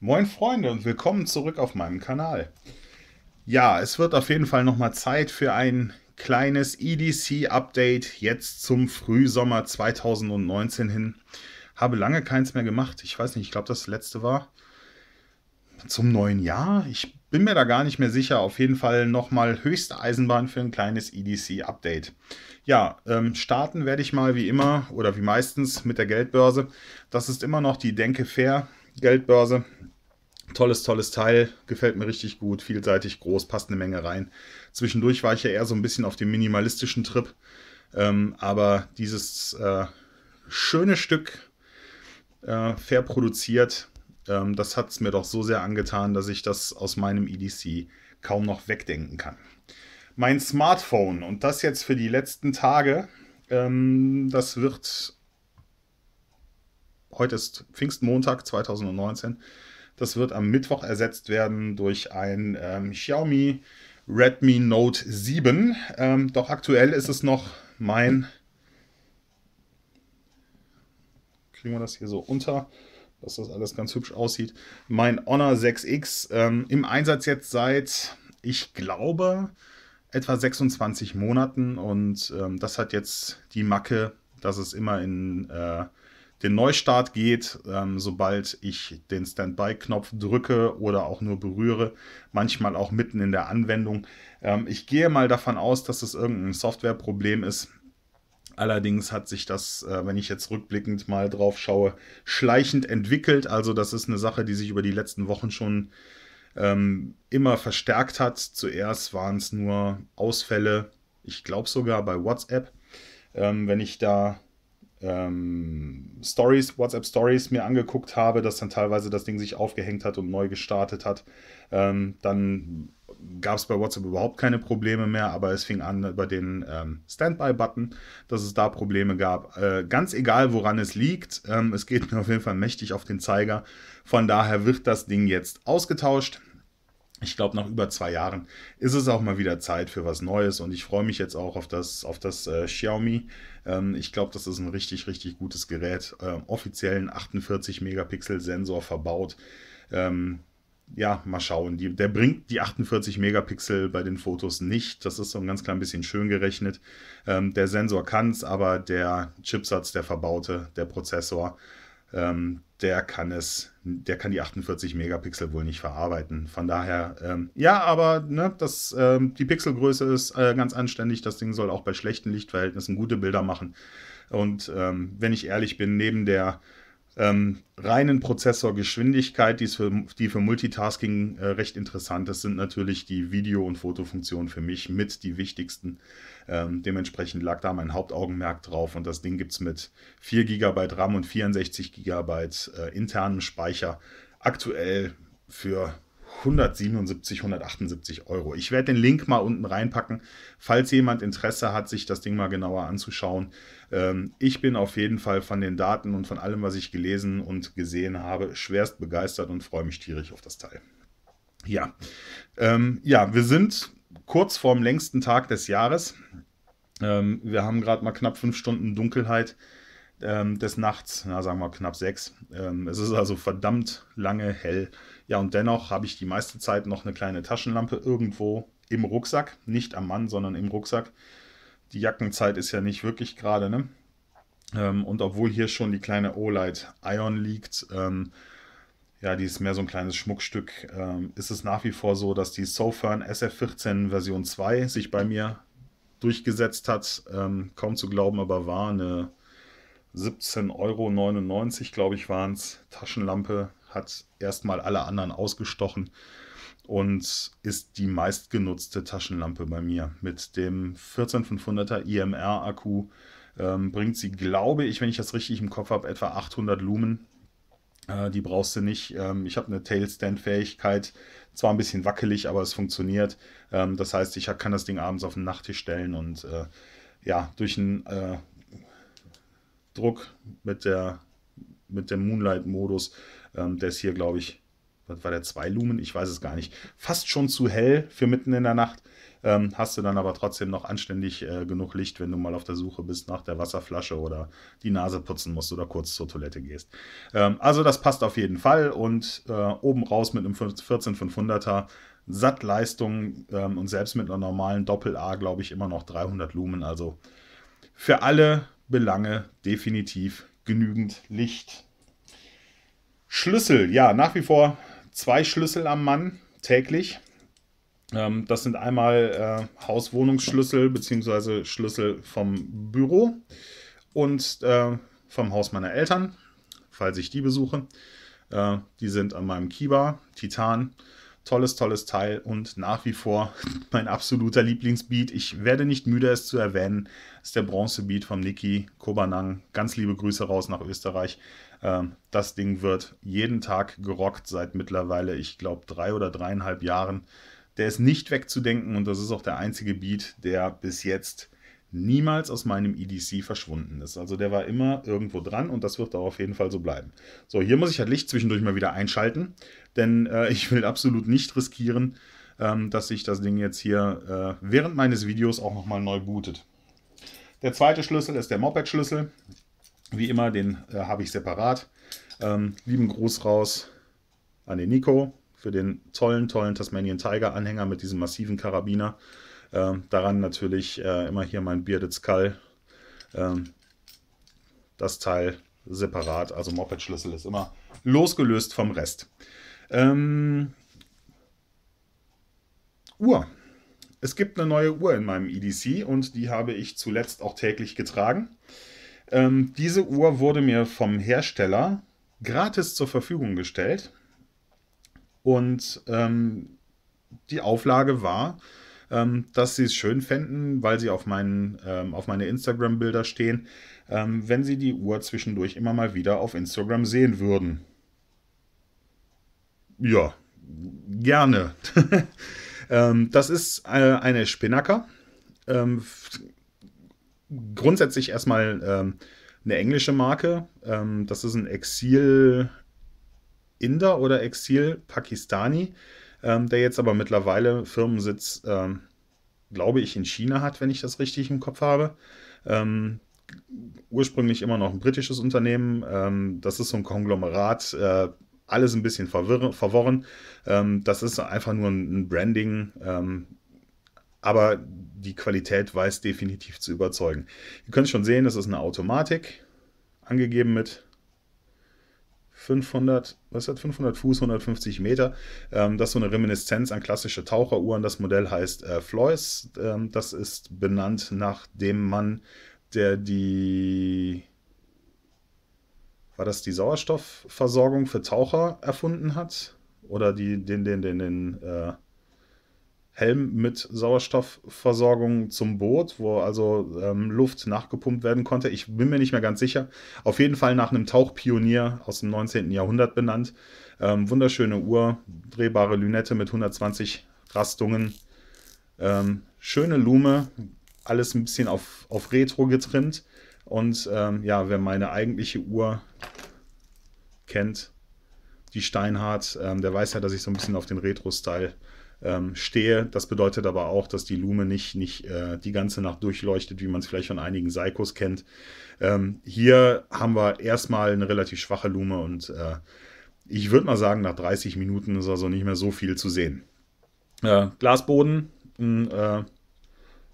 Moin Freunde und willkommen zurück auf meinem Kanal. Ja, es wird auf jeden Fall nochmal Zeit für ein kleines EDC-Update jetzt zum Frühsommer 2019 hin. Habe lange keins mehr gemacht. Ich weiß nicht, ich glaube das letzte war zum neuen Jahr. Ich bin mir da gar nicht mehr sicher. Auf jeden Fall nochmal höchste Eisenbahn für ein kleines EDC-Update. Ja, ähm, starten werde ich mal wie immer oder wie meistens mit der Geldbörse. Das ist immer noch die Denke Fair Geldbörse. Tolles, tolles Teil, gefällt mir richtig gut, vielseitig groß, passt eine Menge rein. Zwischendurch war ich ja eher so ein bisschen auf dem minimalistischen Trip, ähm, aber dieses äh, schöne Stück äh, fair produziert, ähm, das hat es mir doch so sehr angetan, dass ich das aus meinem EDC kaum noch wegdenken kann. Mein Smartphone und das jetzt für die letzten Tage, ähm, das wird heute ist Pfingstmontag 2019. Das wird am Mittwoch ersetzt werden durch ein ähm, Xiaomi Redmi Note 7. Ähm, doch aktuell ist es noch mein. Kriegen wir das hier so unter, dass das alles ganz hübsch aussieht. Mein Honor 6X ähm, im Einsatz jetzt seit, ich glaube, etwa 26 Monaten und ähm, das hat jetzt die Macke, dass es immer in. Äh, den Neustart geht, ähm, sobald ich den Standby-Knopf drücke oder auch nur berühre, manchmal auch mitten in der Anwendung. Ähm, ich gehe mal davon aus, dass es irgendein Softwareproblem ist. Allerdings hat sich das, äh, wenn ich jetzt rückblickend mal drauf schaue, schleichend entwickelt. Also das ist eine Sache, die sich über die letzten Wochen schon ähm, immer verstärkt hat. Zuerst waren es nur Ausfälle, ich glaube sogar bei WhatsApp. Ähm, wenn ich da ähm, Stories, WhatsApp Stories mir angeguckt habe, dass dann teilweise das Ding sich aufgehängt hat und neu gestartet hat, ähm, dann gab es bei WhatsApp überhaupt keine Probleme mehr, aber es fing an über den ähm, Standby-Button, dass es da Probleme gab. Äh, ganz egal, woran es liegt, ähm, es geht mir auf jeden Fall mächtig auf den Zeiger. Von daher wird das Ding jetzt ausgetauscht ich glaube, nach über zwei Jahren ist es auch mal wieder Zeit für was Neues und ich freue mich jetzt auch auf das, auf das äh, Xiaomi. Ähm, ich glaube, das ist ein richtig, richtig gutes Gerät. Ähm, offiziellen 48 Megapixel Sensor verbaut. Ähm, ja, mal schauen. Die, der bringt die 48 Megapixel bei den Fotos nicht. Das ist so ein ganz klein bisschen schön gerechnet. Ähm, der Sensor kann es, aber der Chipsatz, der verbaute, der Prozessor, ähm, der kann es, der kann die 48 Megapixel wohl nicht verarbeiten. Von daher, ähm, ja, aber ne, das, ähm, die Pixelgröße ist äh, ganz anständig. Das Ding soll auch bei schlechten Lichtverhältnissen gute Bilder machen. Und ähm, wenn ich ehrlich bin, neben der ähm, reinen Prozessorgeschwindigkeit, die für, die für Multitasking äh, recht interessant ist, sind natürlich die Video- und Fotofunktionen für mich mit die wichtigsten. Ähm, dementsprechend lag da mein Hauptaugenmerk drauf und das Ding gibt es mit 4 GB RAM und 64 GB äh, internem Speicher aktuell für 177, 178 Euro. Ich werde den Link mal unten reinpacken, falls jemand Interesse hat, sich das Ding mal genauer anzuschauen. Ähm, ich bin auf jeden Fall von den Daten und von allem, was ich gelesen und gesehen habe, schwerst begeistert und freue mich tierisch auf das Teil. Ja, ähm, ja, wir sind kurz vorm längsten Tag des Jahres. Ähm, wir haben gerade mal knapp fünf Stunden Dunkelheit ähm, des Nachts, na, sagen wir knapp sechs. Ähm, es ist also verdammt lange hell. Ja, und dennoch habe ich die meiste Zeit noch eine kleine Taschenlampe irgendwo im Rucksack, nicht am Mann, sondern im Rucksack. Die Jackenzeit ist ja nicht wirklich gerade, ne? Ähm, und obwohl hier schon die kleine OLED Ion liegt, ähm, ja, die ist mehr so ein kleines Schmuckstück. Ähm, ist es nach wie vor so, dass die SoFern SF14 Version 2 sich bei mir durchgesetzt hat. Ähm, kaum zu glauben, aber war eine 17,99 Euro, glaube ich, waren es. Taschenlampe hat erstmal alle anderen ausgestochen und ist die meistgenutzte Taschenlampe bei mir. Mit dem 14500er IMR-Akku ähm, bringt sie, glaube ich, wenn ich das richtig im Kopf habe, etwa 800 Lumen äh, die brauchst du nicht. Ähm, ich habe eine Tailstand-Fähigkeit. Zwar ein bisschen wackelig, aber es funktioniert. Ähm, das heißt, ich kann das Ding abends auf den Nachttisch stellen und äh, ja, durch einen äh, Druck mit der mit dem Moonlight-Modus, ähm, der ist hier, glaube ich, was war der, zwei Lumen, ich weiß es gar nicht, fast schon zu hell für mitten in der Nacht. Ähm, hast du dann aber trotzdem noch anständig äh, genug Licht, wenn du mal auf der Suche bist nach der Wasserflasche oder die Nase putzen musst oder kurz zur Toilette gehst. Ähm, also das passt auf jeden Fall und äh, oben raus mit einem 14500er Sattleistung ähm, und selbst mit einer normalen Doppel-A glaube ich immer noch 300 Lumen. Also für alle Belange definitiv genügend Licht. Schlüssel, ja, nach wie vor zwei Schlüssel am Mann täglich. Ähm, das sind einmal äh, Hauswohnungsschlüssel bzw. Schlüssel vom Büro und äh, vom Haus meiner Eltern, falls ich die besuche. Äh, die sind an meinem Kiba, Titan Tolles, tolles Teil und nach wie vor mein absoluter Lieblingsbeat. Ich werde nicht müde, es zu erwähnen. Das ist der Bronzebeat von Niki Kobanang. Ganz liebe Grüße raus nach Österreich. Ähm, das Ding wird jeden Tag gerockt seit mittlerweile, ich glaube, drei oder dreieinhalb Jahren. Der ist nicht wegzudenken und das ist auch der einzige Beat, der bis jetzt niemals aus meinem EDC verschwunden ist. Also der war immer irgendwo dran und das wird auch auf jeden Fall so bleiben. So, hier muss ich halt Licht zwischendurch mal wieder einschalten, denn äh, ich will absolut nicht riskieren, ähm, dass sich das Ding jetzt hier äh, während meines Videos auch nochmal neu bootet. Der zweite Schlüssel ist der Moped-Schlüssel. Wie immer, den äh, habe ich separat. Ähm, lieben Gruß raus an den Nico für den tollen, tollen Tasmanian Tiger-Anhänger mit diesem massiven Karabiner. Ähm, daran natürlich äh, immer hier mein Bearded Skull. Ähm, das Teil separat, also Moped-Schlüssel ist immer losgelöst vom Rest. Ähm, Uhr. Es gibt eine neue Uhr in meinem EDC und die habe ich zuletzt auch täglich getragen. Ähm, diese Uhr wurde mir vom Hersteller gratis zur Verfügung gestellt und ähm, die Auflage war ähm, dass sie es schön fänden, weil sie auf, meinen, ähm, auf meine Instagram-Bilder stehen, ähm, wenn sie die Uhr zwischendurch immer mal wieder auf Instagram sehen würden. Ja, gerne. Ähm, das ist äh, eine, eine Spinnacker. Ähm, grundsätzlich erstmal ähm, eine englische Marke. das ist ein Exil-Inder oder Exil-Pakistani ähm, der jetzt aber mittlerweile Firmensitz, ähm, glaube ich, in China hat, wenn ich das richtig im Kopf habe. Ähm, ursprünglich immer noch ein britisches Unternehmen. Ähm, das ist so ein Konglomerat. Äh, alles ein bisschen verworren. Ähm, das ist einfach nur ein Branding ähm, aber die Qualität weiß definitiv zu überzeugen. Ihr könnt schon sehen, es ist eine Automatik, angegeben mit 500, was hat 500 Fuß, 150 Meter. Ähm, das ist so eine Reminiszenz an klassische Taucheruhren. Das Modell heißt äh, Floyce. Ähm, das ist benannt nach dem Mann, der die war das die Sauerstoffversorgung für Taucher erfunden hat oder die den den den den äh, Helm mit Sauerstoffversorgung zum Boot, wo also ähm, Luft nachgepumpt werden konnte. Ich bin mir nicht mehr ganz sicher. Auf jeden Fall nach einem Tauchpionier aus dem 19. Jahrhundert benannt. Ähm, wunderschöne Uhr, drehbare Lünette mit 120 Rastungen. Ähm, schöne Lume, alles ein bisschen auf, auf Retro getrimmt. Und ähm, ja, wer meine eigentliche Uhr kennt, die Steinhardt, ähm, der weiß ja, dass ich so ein bisschen auf den Retro-Style ähm, stehe. Das bedeutet aber auch, dass die Lume nicht, nicht äh, die ganze Nacht durchleuchtet, wie man es vielleicht von einigen Seikos kennt. Ähm, hier haben wir erstmal eine relativ schwache Lume und äh, ich würde mal sagen, nach 30 Minuten ist also nicht mehr so viel zu sehen. Äh, Glasboden, ein äh,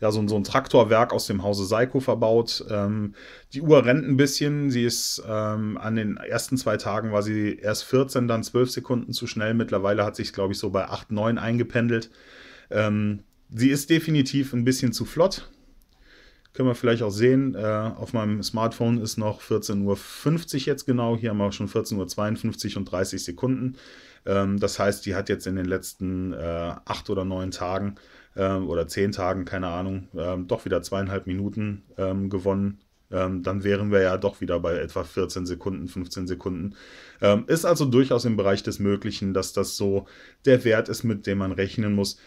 ja, so, so ein Traktorwerk aus dem Hause Seiko verbaut. Ähm, die Uhr rennt ein bisschen. Sie ist ähm, an den ersten zwei Tagen war sie erst 14, dann 12 Sekunden zu schnell. Mittlerweile hat sich, glaube ich, so bei 8, 9 eingependelt. Ähm, sie ist definitiv ein bisschen zu flott. Können wir vielleicht auch sehen. Äh, auf meinem Smartphone ist noch 14.50 Uhr jetzt genau. Hier haben wir schon 14.52 Uhr und 30 Sekunden. Ähm, das heißt, die hat jetzt in den letzten äh, acht oder neun Tagen ähm, oder zehn Tagen, keine Ahnung, ähm, doch wieder zweieinhalb Minuten ähm, gewonnen. Ähm, dann wären wir ja doch wieder bei etwa 14 Sekunden, 15 Sekunden. Ähm, ist also durchaus im Bereich des Möglichen, dass das so der Wert ist, mit dem man rechnen muss.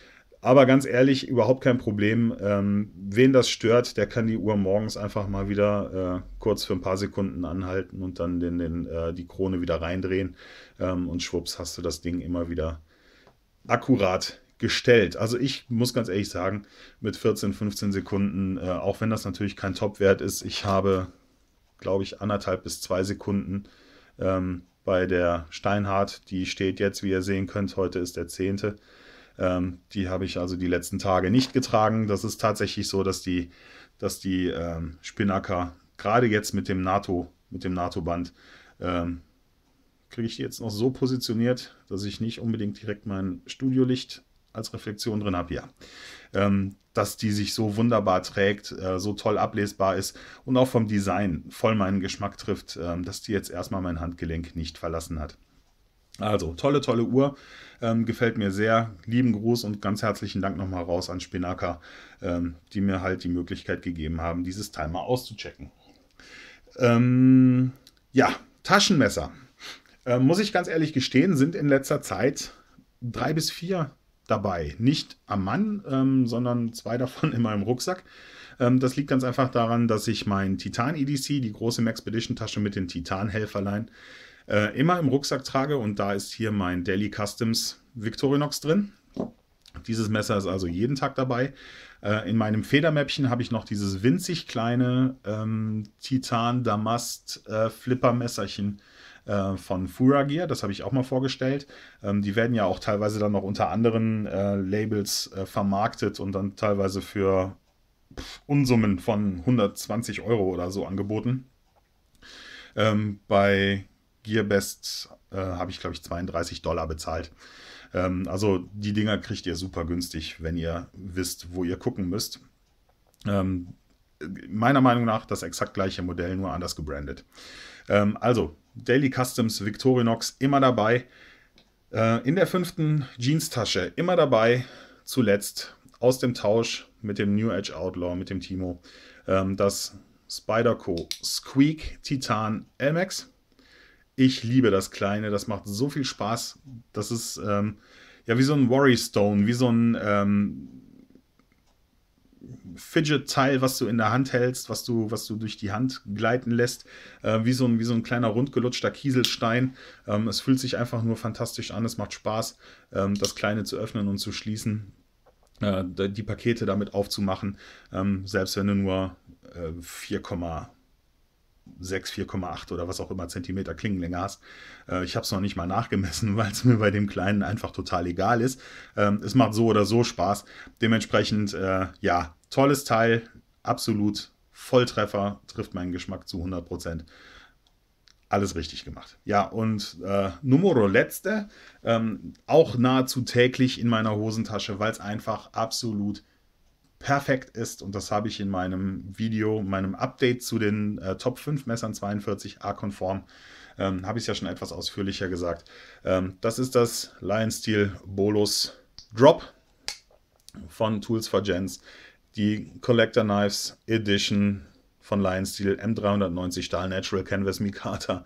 Aber ganz ehrlich, überhaupt kein Problem. Ähm, wen das stört, der kann die Uhr morgens einfach mal wieder äh, kurz für ein paar Sekunden anhalten und dann den, den, äh, die Krone wieder reindrehen. Ähm, und schwupps, hast du das Ding immer wieder akkurat gestellt. Also ich muss ganz ehrlich sagen, mit 14, 15 Sekunden, äh, auch wenn das natürlich kein Top-Wert ist, ich habe, glaube ich, anderthalb bis zwei Sekunden ähm, bei der Steinhardt, die steht jetzt, wie ihr sehen könnt, heute ist der 10. Ähm, die habe ich also die letzten Tage nicht getragen. Das ist tatsächlich so, dass die, dass die ähm, Spinnacker gerade jetzt mit dem NATO, mit dem NATO-Band, ähm, kriege ich die jetzt noch so positioniert, dass ich nicht unbedingt direkt mein Studiolicht als Reflexion drin habe, ja. Ähm, dass die sich so wunderbar trägt, äh, so toll ablesbar ist und auch vom Design voll meinen Geschmack trifft, äh, dass die jetzt erstmal mein Handgelenk nicht verlassen hat. Also, tolle, tolle Uhr. Ähm, gefällt mir sehr. Lieben Gruß und ganz herzlichen Dank nochmal raus an Spinaka, ähm, die mir halt die Möglichkeit gegeben haben, dieses Teil mal auszuchecken. Ähm, ja, Taschenmesser. Ähm, muss ich ganz ehrlich gestehen, sind in letzter Zeit drei bis vier dabei. Nicht am Mann, ähm, sondern zwei davon in meinem Rucksack. Ähm, das liegt ganz einfach daran, dass ich mein Titan EDC, die große Maxpedition Tasche mit den Titan Helferlein, äh, immer im Rucksack trage und da ist hier mein Daily Customs Victorinox drin. Dieses Messer ist also jeden Tag dabei. Äh, in meinem Federmäppchen habe ich noch dieses winzig kleine ähm, Titan Damast äh, Flipper Messerchen äh, von Fura Gear, das habe ich auch mal vorgestellt. Ähm, die werden ja auch teilweise dann noch unter anderen äh, Labels äh, vermarktet und dann teilweise für pff, Unsummen von 120 Euro oder so angeboten. Ähm, bei Gearbest äh, habe ich, glaube ich, 32 Dollar bezahlt. Ähm, also die Dinger kriegt ihr super günstig, wenn ihr wisst, wo ihr gucken müsst. Ähm, meiner Meinung nach das exakt gleiche Modell, nur anders gebrandet. Ähm, also, Daily Customs Victorinox immer dabei. Äh, in der fünften Jeans-Tasche immer dabei. Zuletzt aus dem Tausch mit dem New Edge Outlaw, mit dem Timo, ähm, das Spider-Co Squeak Titan LMAX. Ich liebe das Kleine, das macht so viel Spaß. Das ist ähm, ja wie so ein Worry Stone, wie so ein ähm, Fidget-Teil, was du in der Hand hältst, was du, was du durch die Hand gleiten lässt, äh, wie, so ein, wie so ein kleiner rundgelutschter Kieselstein. Ähm, es fühlt sich einfach nur fantastisch an, es macht Spaß, ähm, das Kleine zu öffnen und zu schließen, äh, die Pakete damit aufzumachen, ähm, selbst wenn du nur äh, 4, 6, 4,8 oder was auch immer Zentimeter Klingenlänge hast. Äh, ich habe es noch nicht mal nachgemessen, weil es mir bei dem Kleinen einfach total egal ist. Ähm, es macht so oder so Spaß. Dementsprechend, äh, ja, Tolles Teil, absolut Volltreffer, trifft meinen Geschmack zu 100 Alles richtig gemacht. Ja, und äh, Numero letzte, ähm, auch nahezu täglich in meiner Hosentasche, weil es einfach absolut perfekt ist. Und das habe ich in meinem Video, meinem Update zu den äh, Top 5 Messern 42a konform, ähm, habe ich es ja schon etwas ausführlicher gesagt. Ähm, das ist das Lion Steel Bolus Drop von Tools for Gens die Collector Knives Edition von Lion Steel M390 Stahl Natural Canvas Mikata.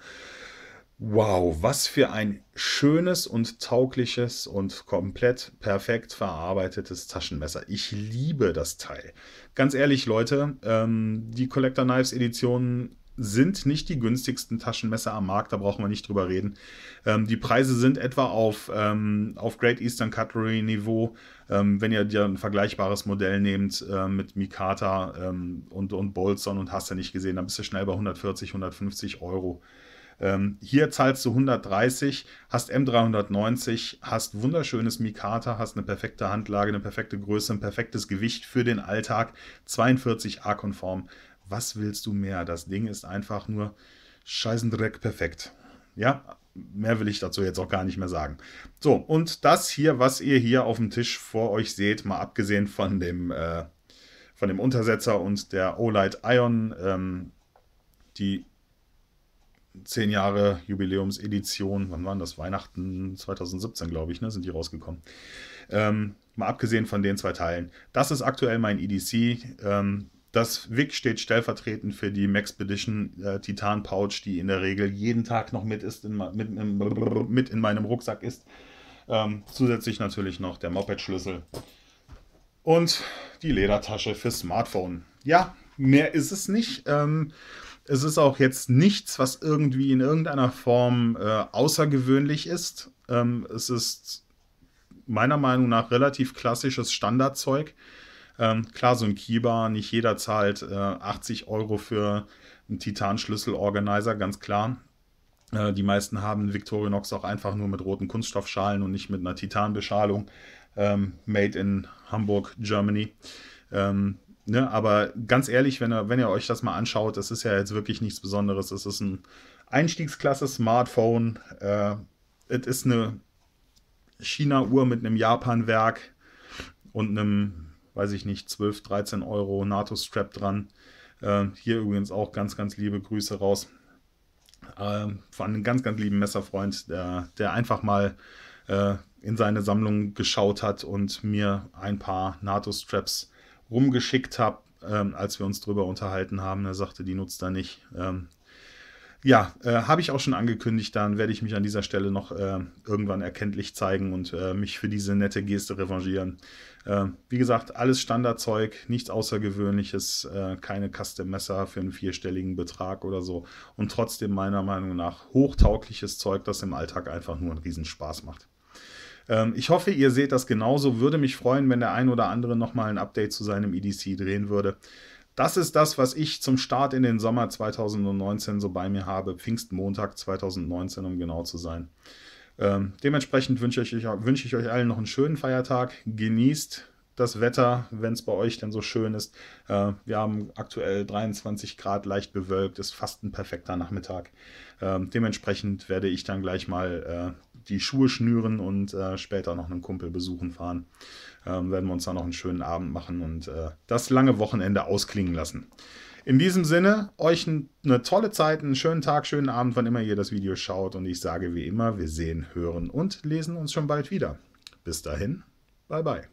Wow, was für ein schönes und taugliches und komplett perfekt verarbeitetes Taschenmesser. Ich liebe das Teil. Ganz ehrlich, Leute, ähm, die Collector Knives Editionen sind nicht die günstigsten Taschenmesser am Markt, da brauchen wir nicht drüber reden. Ähm, die Preise sind etwa auf, ähm, auf Great Eastern Cutlery Niveau, ähm, wenn ihr dir ein vergleichbares Modell nehmt äh, mit Mikata ähm, und, und Bolson und hast ja nicht gesehen, dann bist du schnell bei 140, 150 Euro. Ähm, hier zahlst du 130, hast M390, hast wunderschönes Mikata, hast eine perfekte Handlage, eine perfekte Größe, ein perfektes Gewicht für den Alltag, 42a-konform. Was willst du mehr? Das Ding ist einfach nur scheißendreck perfekt. Ja, mehr will ich dazu jetzt auch gar nicht mehr sagen. So, und das hier, was ihr hier auf dem Tisch vor euch seht, mal abgesehen von dem, äh, von dem Untersetzer und der Olight Ion, ähm, die 10 Jahre Jubiläumsedition, wann waren das? Weihnachten 2017, glaube ich, ne, sind die rausgekommen. Ähm, mal abgesehen von den zwei Teilen. Das ist aktuell mein EDC. Ähm, das Wick steht stellvertretend für die Maxpedition äh, Titan Pouch, die in der Regel jeden Tag noch mit, ist in, mit, mit, mit in meinem Rucksack ist. Ähm, zusätzlich natürlich noch der Moped-Schlüssel und die Ledertasche für Smartphone. Ja, mehr ist es nicht. Ähm, es ist auch jetzt nichts, was irgendwie in irgendeiner Form äh, außergewöhnlich ist. Ähm, es ist meiner Meinung nach relativ klassisches Standardzeug. Ähm, klar, so ein Kiba, nicht jeder zahlt äh, 80 Euro für einen titan organizer ganz klar. Äh, die meisten haben Victorinox auch einfach nur mit roten Kunststoffschalen und nicht mit einer Titanbeschalung. Ähm, made in Hamburg, Germany. Ähm, ne? Aber ganz ehrlich, wenn ihr, wenn ihr euch das mal anschaut, das ist ja jetzt wirklich nichts Besonderes. Es ist ein Einstiegsklasse-Smartphone. Äh, es ist eine China-Uhr mit einem Japan-Werk und einem weiß ich nicht, 12, 13 Euro NATO-Strap dran. Äh, hier übrigens auch ganz, ganz liebe Grüße raus äh, von einem ganz, ganz lieben Messerfreund, der, der einfach mal äh, in seine Sammlung geschaut hat und mir ein paar NATO-Straps rumgeschickt hat, ähm, als wir uns darüber unterhalten haben. Er sagte, die nutzt er nicht. Ähm, ja, äh, habe ich auch schon angekündigt, dann werde ich mich an dieser Stelle noch äh, irgendwann erkenntlich zeigen und äh, mich für diese nette Geste revanchieren. Äh, wie gesagt, alles Standardzeug, nichts Außergewöhnliches, äh, keine Custom-Messer für einen vierstelligen Betrag oder so und trotzdem meiner Meinung nach hochtaugliches Zeug, das im Alltag einfach nur einen Riesenspaß macht ähm, ich hoffe, ihr seht das genauso. Würde mich freuen, wenn der ein oder andere nochmal ein Update zu seinem EDC drehen würde. Das ist das, was ich zum Start in den Sommer 2019 so bei mir habe. Pfingstmontag 2019, um genau zu sein. Ähm, dementsprechend wünsche ich, wünsch ich euch allen noch einen schönen Feiertag. Genießt das Wetter, wenn es bei euch denn so schön ist. Äh, wir haben aktuell 23 Grad, leicht bewölkt, ist fast ein perfekter Nachmittag. Ähm, dementsprechend werde ich dann gleich mal äh, die Schuhe schnüren und äh, später noch einen Kumpel besuchen fahren ähm, werden wir uns da noch einen schönen Abend machen und äh, das lange Wochenende ausklingen lassen. In diesem Sinne, euch eine tolle Zeit, einen schönen Tag, schönen Abend, wann immer ihr das Video schaut. Und ich sage wie immer, wir sehen, hören und lesen uns schon bald wieder. Bis dahin, bye bye.